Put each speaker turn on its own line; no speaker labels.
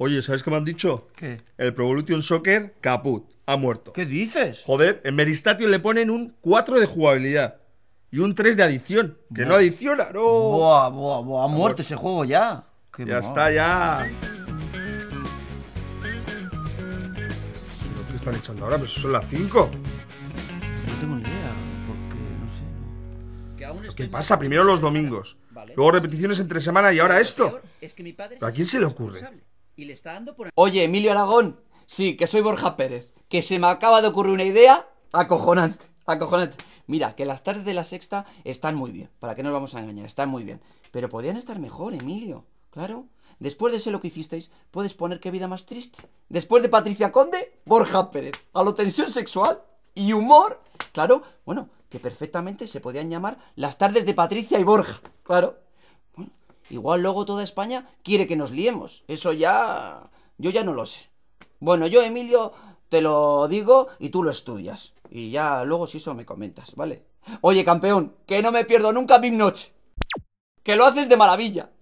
Oye, ¿sabes qué me han dicho? ¿Qué? El Pro Evolution Soccer, caput, ha muerto. ¿Qué dices? Joder, en Meristatio le ponen un 4 de jugabilidad y un 3 de adición. Que no adiciona, no. Buah, buah, buah, ha muerto ese juego ya. ya está, ya.
¿Qué están echando ahora? Pero son las 5. No tengo ni idea, porque no sé. ¿Qué pasa? Primero los domingos. Luego repeticiones entre semana y ahora esto. Es ¿A quién se
le ocurre? y le está dando por...
Oye, Emilio Aragón, sí, que soy Borja Pérez, que se me acaba de ocurrir una idea acojonante, acojonante. Mira, que las tardes de la sexta están muy bien, para que nos vamos a engañar, están muy bien. Pero podían estar mejor, Emilio, claro. Después de ser lo que hicisteis, puedes poner qué vida más triste. Después de Patricia Conde, Borja Pérez. A lo tensión sexual y humor, claro, bueno, que perfectamente se podían llamar las tardes de Patricia y Borja, claro. Igual luego toda España quiere que nos liemos. Eso ya... Yo ya no lo sé. Bueno, yo, Emilio, te lo digo y tú lo estudias. Y ya luego si eso me comentas, ¿vale? Oye, campeón, que no me pierdo nunca Big Noche. Que lo haces de maravilla.